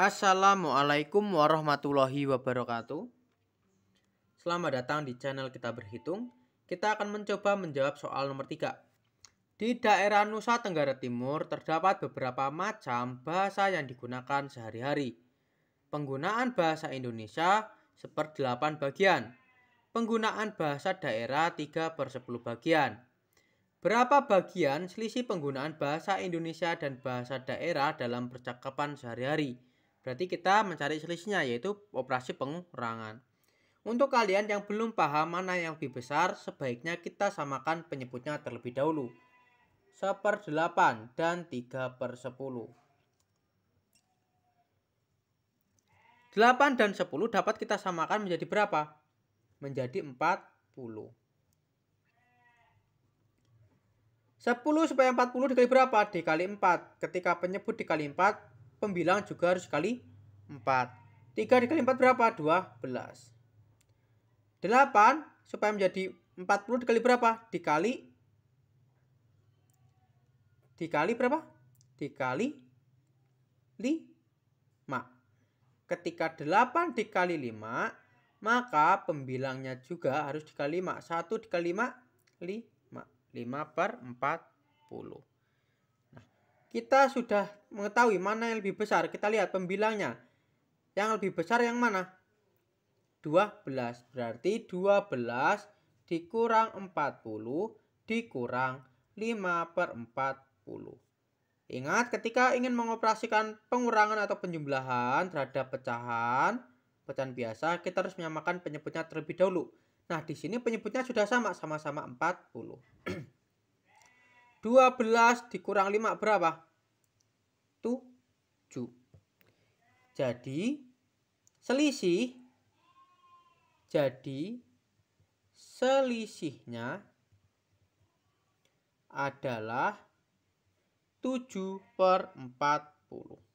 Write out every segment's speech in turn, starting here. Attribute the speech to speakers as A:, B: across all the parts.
A: Assalamualaikum warahmatullahi wabarakatuh. Selamat datang di channel Kita Berhitung. Kita akan mencoba menjawab soal nomor 3. Di daerah Nusa Tenggara Timur terdapat beberapa macam bahasa yang digunakan sehari-hari. Penggunaan bahasa Indonesia seperdelapan bagian. Penggunaan bahasa daerah 3 per 10 bagian. Berapa bagian selisih penggunaan bahasa Indonesia dan bahasa daerah dalam percakapan sehari-hari? Berarti kita mencari selisihnya yaitu operasi pengurangan. Untuk kalian yang belum paham mana yang lebih besar, sebaiknya kita samakan penyebutnya terlebih dahulu. 1 per 8 dan 3 per 10. 8 dan 10 dapat kita samakan menjadi berapa? Menjadi 40. 10 supaya 40 dikali berapa? Dikali 4. Ketika penyebut dikali 4, pembilang juga harus kali 4. 3 dikali 4 berapa? 12. 8 supaya menjadi 40 dikali berapa? Dikali dikali berapa? Dikali 5. Ketika 8 dikali 5, maka pembilangnya juga harus dikali 5. 1 dikali 5, 5. 5 per 40 kita sudah mengetahui mana yang lebih besar. Kita lihat pembilangnya. Yang lebih besar yang mana? 12. Berarti 12 dikurang 40 dikurang 5 per 40. Ingat ketika ingin mengoperasikan pengurangan atau penjumlahan terhadap pecahan, pecahan biasa, kita harus menyamakan penyebutnya terlebih dahulu. Nah, di sini penyebutnya sudah sama, sama-sama 40. 12 dikurang 5 berapa? 7. Jadi selisih jadi selisihnya adalah 7 40.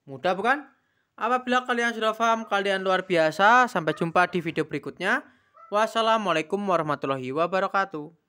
A: Mudah bukan? Apabila kalian sudah paham, kalian luar biasa. Sampai jumpa di video berikutnya. Wassalamualaikum warahmatullahi wabarakatuh.